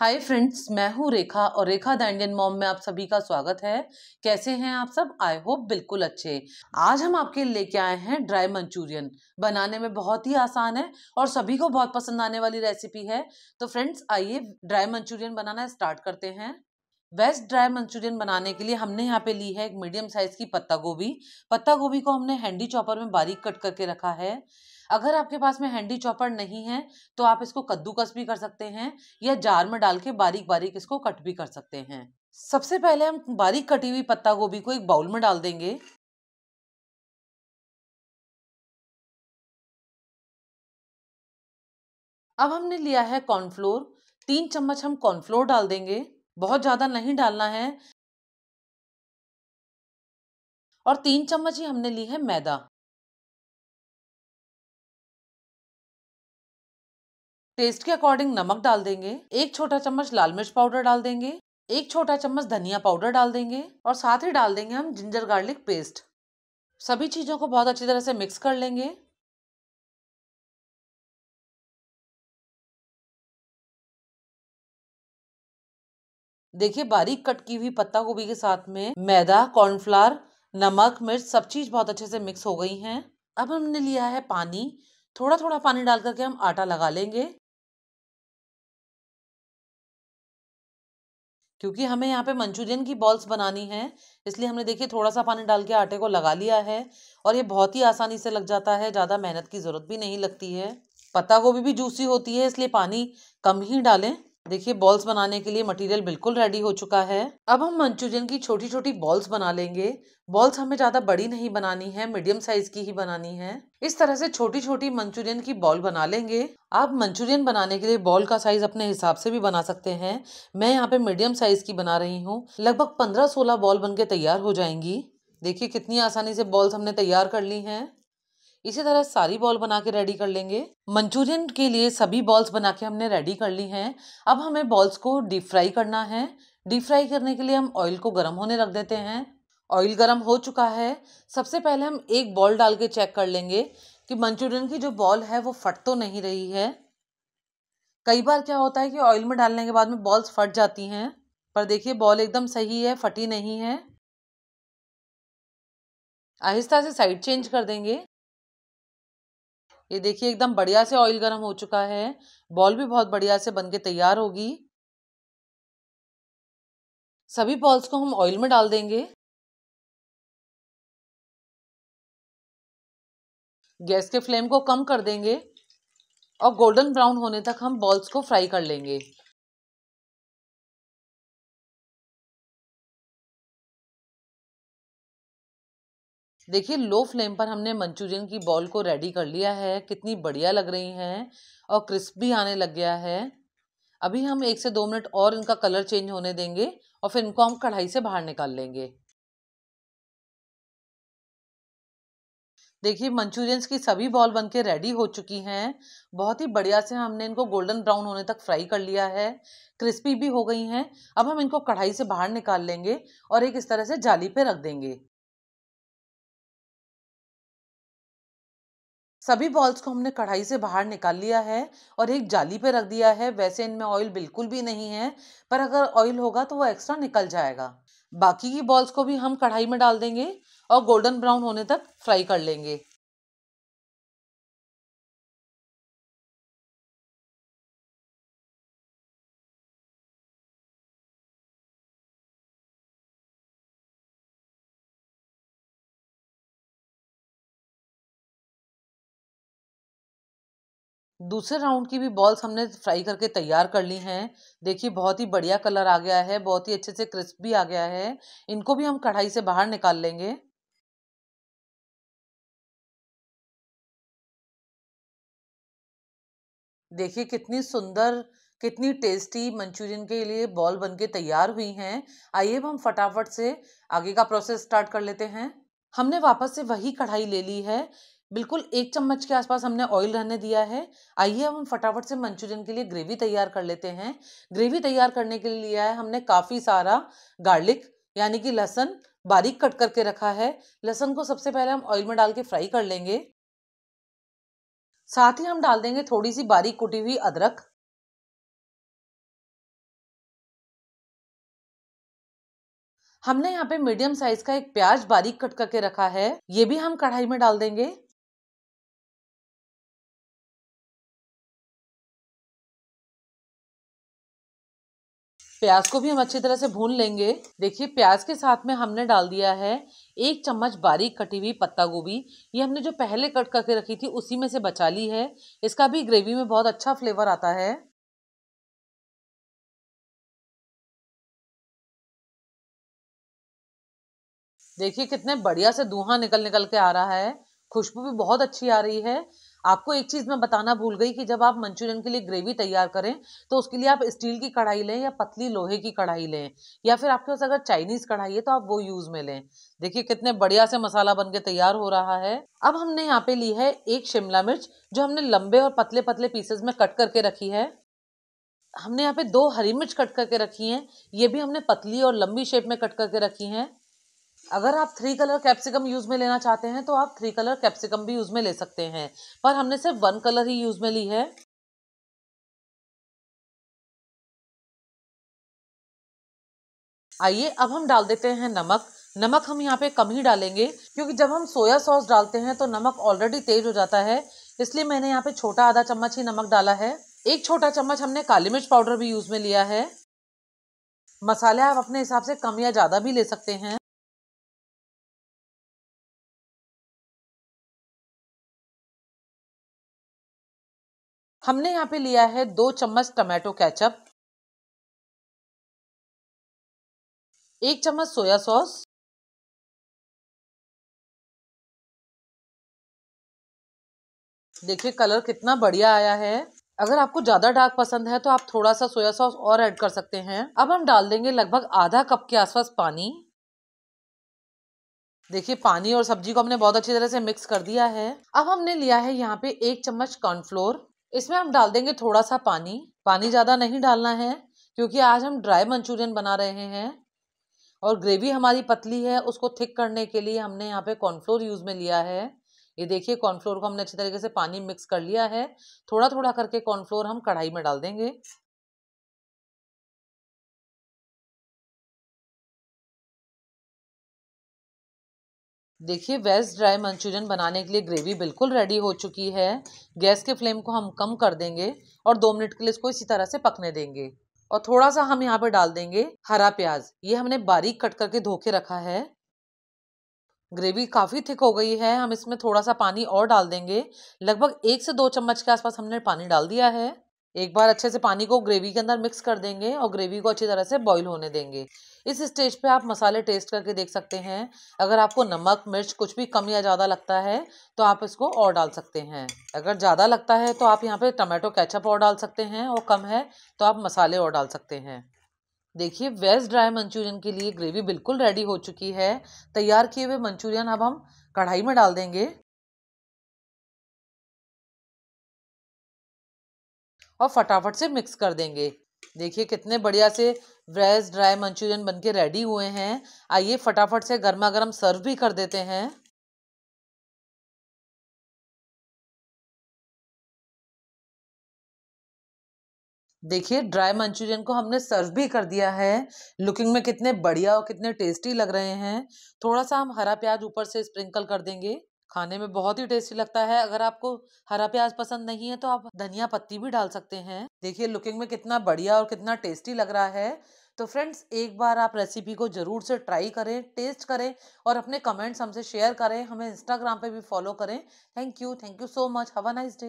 hi friends मैं हूँ रेखा और रेखा द इंडियन मॉम में आप सभी का स्वागत है कैसे हैं आप सब आई होप बिल्कुल अच्छे आज हम आपके लेके आए हैं ड्राई मंचूरियन बनाने में बहुत ही आसान है और सभी को बहुत पसंद आने वाली रेसिपी है तो फ्रेंड्स आइए ड्राई मंचूरियन बनाना स्टार्ट करते हैं वेस्ट ड्राई मंचूरियन बनाने के लिए हमने यहाँ पे ली है एक मीडियम साइज़ की पत्ता गोभी पत्ता गोभी को हमने हैंडी चॉपर में बारीक कट करके रखा है अगर आपके पास में हैंडी चॉपर नहीं है तो आप इसको कद्दूकस भी कर सकते हैं या जार में डाल के बारीक बारीक इसको कट भी कर सकते हैं सबसे पहले हम बारीक कटी हुई पत्ता गोभी को एक बाउल में डाल देंगे अब हमने लिया है कॉर्नफ्लोर तीन चम्मच हम कॉर्नफ्लोर डाल देंगे बहुत ज़्यादा नहीं डालना है और तीन चम्मच ही हमने ली है मैदा टेस्ट के अकॉर्डिंग नमक डाल देंगे एक छोटा चम्मच लाल मिर्च पाउडर डाल देंगे एक छोटा चम्मच धनिया पाउडर डाल देंगे और साथ ही डाल देंगे हम जिंजर गार्लिक पेस्ट सभी चीज़ों को बहुत अच्छी तरह से मिक्स कर लेंगे देखिए बारीक कट की हुई पत्ता गोभी के साथ में मैदा कॉर्नफ्लावर नमक मिर्च सब चीज़ बहुत अच्छे से मिक्स हो गई हैं अब हमने लिया है पानी थोड़ा थोड़ा पानी डाल करके हम आटा लगा लेंगे क्योंकि हमें यहाँ पे मंचूरियन की बॉल्स बनानी है इसलिए हमने देखिए थोड़ा सा पानी डाल के आटे को लगा लिया है और ये बहुत ही आसानी से लग जाता है ज़्यादा मेहनत की ज़रूरत भी नहीं लगती है पत्ता गोभी भी जूसी होती है इसलिए पानी कम ही डालें देखिए बॉल्स बनाने के लिए मटेरियल बिल्कुल रेडी हो चुका है अब हम मंचूरियन की छोटी छोटी बॉल्स बना लेंगे बॉल्स हमें ज़्यादा बड़ी नहीं बनानी है मीडियम साइज की ही बनानी है इस तरह से छोटी छोटी मंचूरियन की बॉल बना लेंगे आप मंचूरियन बनाने के लिए बॉल का साइज अपने हिसाब से भी बना सकते हैं मैं यहाँ पे मीडियम साइज की बना रही हूँ लगभग पंद्रह सोलह बॉल बन के तैयार हो जाएंगी देखिए कितनी आसानी से बॉल्स हमने तैयार कर ली हैं इसी तरह सारी बॉल बना के रेडी कर लेंगे मंचूरियन के लिए सभी बॉल्स बना के हमने रेडी कर ली हैं अब हमें बॉल्स को डीप फ्राई करना है डीप फ्राई करने के लिए हम ऑयल को गर्म होने रख देते हैं ऑयल गर्म हो चुका है सबसे पहले हम एक बॉल डाल के चेक कर लेंगे कि मंचूरियन की जो बॉल है वो फट तो नहीं रही है कई बार क्या होता है कि ऑयल में डालने के बाद में बॉल्स फट जाती हैं पर देखिए बॉल एकदम सही है फटी नहीं है आहिस्ता से साइड चेंज कर देंगे ये देखिए एकदम बढ़िया से ऑयल गर्म हो चुका है बॉल भी बहुत बढ़िया से बन के तैयार होगी सभी बॉल्स को हम ऑयल में डाल देंगे गैस के फ्लेम को कम कर देंगे और गोल्डन ब्राउन होने तक हम बॉल्स को फ्राई कर लेंगे देखिए लो फ्लेम पर हमने मंचूरियन की बॉल को रेडी कर लिया है कितनी बढ़िया लग रही हैं और क्रिस्पी आने लग गया है अभी हम एक से दो मिनट और इनका कलर चेंज होने देंगे और फिर इनको हम कढ़ाई से बाहर निकाल लेंगे देखिए मंचूरियंस की सभी बॉल बन के रेडी हो चुकी हैं बहुत ही बढ़िया से हमने इनको गोल्डन ब्राउन होने तक फ्राई कर लिया है क्रिस्पी भी हो गई हैं अब हम इनको कढ़ाई से बाहर निकाल लेंगे और एक इस तरह से जाली पे रख देंगे सभी बॉल्स को हमने कढ़ाई से बाहर निकाल लिया है और एक जाली पे रख दिया है वैसे इनमें ऑयल बिल्कुल भी नहीं है पर अगर ऑयल होगा तो वो एक्स्ट्रा निकल जाएगा बाकी की बॉल्स को भी हम कढ़ाई में डाल देंगे और गोल्डन ब्राउन होने तक फ्राई कर लेंगे दूसरे राउंड की भी बॉल्स हमने फ्राई करके तैयार कर ली हैं देखिए बहुत ही बढ़िया कलर आ गया है बहुत ही अच्छे से क्रिस्प भी आ गया है इनको भी हम कढ़ाई से बाहर निकाल लेंगे देखिए कितनी सुंदर कितनी टेस्टी मंचूरियन के लिए बॉल बनके तैयार हुई हैं आइए अब हम फटाफट से आगे का प्रोसेस स्टार्ट कर लेते हैं हमने वापस से वही कढ़ाई ले ली है बिल्कुल एक चम्मच के आसपास हमने ऑयल रहने दिया है आइए हम फटाफट से मंचूरियन के लिए ग्रेवी तैयार कर लेते हैं ग्रेवी तैयार करने के लिए लिया है हमने काफ़ी सारा गार्लिक यानी कि लहसन बारीक कट करके रखा है लहसन को सबसे पहले हम ऑयल में डाल के फ्राई कर लेंगे साथ ही हम डाल देंगे थोड़ी सी बारीक कुटी हुई अदरक हमने यहाँ पे मीडियम साइज का एक प्याज बारीक कट करके रखा है ये भी हम कढ़ाई में डाल देंगे प्याज को भी हम अच्छी तरह से भून लेंगे देखिए प्याज के साथ में हमने डाल दिया है एक चम्मच बारीक कटी हुई पत्ता गोभी ये हमने जो पहले कट करके रखी थी उसी में से बचा ली है इसका भी ग्रेवी में बहुत अच्छा फ्लेवर आता है देखिए कितने बढ़िया से दूहा निकल निकल के आ रहा है खुशबू भी बहुत अच्छी आ रही है आपको एक चीज़ मैं बताना भूल गई कि जब आप मंचूरियन के लिए ग्रेवी तैयार करें तो उसके लिए आप स्टील की कढ़ाई लें या पतली लोहे की कढ़ाई लें या फिर आपके पास अगर चाइनीज़ कढ़ाई है तो आप वो यूज़ में लें देखिए कितने बढ़िया से मसाला बन के तैयार हो रहा है अब हमने यहाँ पे ली है एक शिमला मिर्च जो हमने लंबे और पतले पतले पीसेस में कट करके रखी है हमने यहाँ पे दो हरी मिर्च कट करके रखी हैं ये भी हमने पतली और लंबी शेप में कट करके रखी हैं अगर आप थ्री कलर कैप्सिकम यूज़ में लेना चाहते हैं तो आप थ्री कलर कैप्सिकम भी यूज़ में ले सकते हैं पर हमने सिर्फ वन कलर ही यूज़ में ली है आइए अब हम डाल देते हैं नमक नमक हम यहाँ पे कम ही डालेंगे क्योंकि जब हम सोया सॉस डालते हैं तो नमक ऑलरेडी तेज हो जाता है इसलिए मैंने यहाँ पे छोटा आधा चम्मच ही नमक डाला है एक छोटा चम्मच हमने काली मिर्च पाउडर भी यूज़ में लिया है मसाले आप अपने हिसाब से कम या ज़्यादा भी ले सकते हैं हमने यहाँ पे लिया है दो चम्मच टमाटो कैचअप एक चम्मच सोया सॉस देखिए कलर कितना बढ़िया आया है अगर आपको ज्यादा डार्क पसंद है तो आप थोड़ा सा सोया सॉस और ऐड कर सकते हैं अब हम डाल देंगे लगभग आधा कप के आसपास पानी देखिए पानी और सब्जी को हमने बहुत अच्छी तरह से मिक्स कर दिया है अब हमने लिया है यहाँ पे एक चम्मच कॉर्नफ्लोर इसमें हम डाल देंगे थोड़ा सा पानी पानी ज़्यादा नहीं डालना है क्योंकि आज हम ड्राई मंचूरियन बना रहे हैं और ग्रेवी हमारी पतली है उसको थिक करने के लिए हमने यहाँ पे कॉर्नफ्लोर यूज़ में लिया है ये देखिए कॉर्नफ्लोर को हमने अच्छी तरीके से पानी मिक्स कर लिया है थोड़ा थोड़ा करके कॉर्नफ्लोर हम कढ़ाई में डाल देंगे देखिए वेज ड्राई मंचूरियन बनाने के लिए ग्रेवी बिल्कुल रेडी हो चुकी है गैस के फ्लेम को हम कम कर देंगे और दो मिनट के लिए इसको इसी तरह से पकने देंगे और थोड़ा सा हम यहाँ पर डाल देंगे हरा प्याज ये हमने बारीक कट करके धो के रखा है ग्रेवी काफ़ी थिक हो गई है हम इसमें थोड़ा सा पानी और डाल देंगे लगभग एक से दो चम्मच के आसपास हमने पानी डाल दिया है एक बार अच्छे से पानी को ग्रेवी के अंदर मिक्स कर देंगे और ग्रेवी को अच्छी तरह से बॉईल होने देंगे इस स्टेज पे आप मसाले टेस्ट करके देख सकते हैं अगर आपको नमक मिर्च कुछ भी कम या ज़्यादा लगता है तो आप इसको और डाल सकते हैं अगर ज़्यादा लगता है तो आप यहाँ पे टमाटो केचप और डाल सकते हैं और कम है तो आप मसाले और डाल सकते हैं देखिए वेज ड्राई मंचूरियन के लिए ग्रेवी बिल्कुल रेडी हो चुकी है तैयार किए हुए मंचूरियन अब हम कढ़ाई में डाल देंगे और फटाफट से मिक्स कर देंगे देखिए कितने बढ़िया से वेज ड्राई मंचूरियन बनके रेडी हुए हैं आइए फटाफट से गर्मा गर्म सर्व भी कर देते हैं देखिए ड्राई मंचूरियन को हमने सर्व भी कर दिया है लुकिंग में कितने बढ़िया और कितने टेस्टी लग रहे हैं थोड़ा सा हम हरा प्याज ऊपर से स्प्रिंकल कर देंगे खाने में बहुत ही टेस्टी लगता है अगर आपको हरा प्याज पसंद नहीं है तो आप धनिया पत्ती भी डाल सकते हैं देखिए लुकिंग में कितना बढ़िया और कितना टेस्टी लग रहा है तो फ्रेंड्स एक बार आप रेसिपी को ज़रूर से ट्राई करें टेस्ट करें और अपने कमेंट्स हमसे शेयर करें हमें इंस्टाग्राम पे भी फॉलो करें thank you thank you so much have a nice day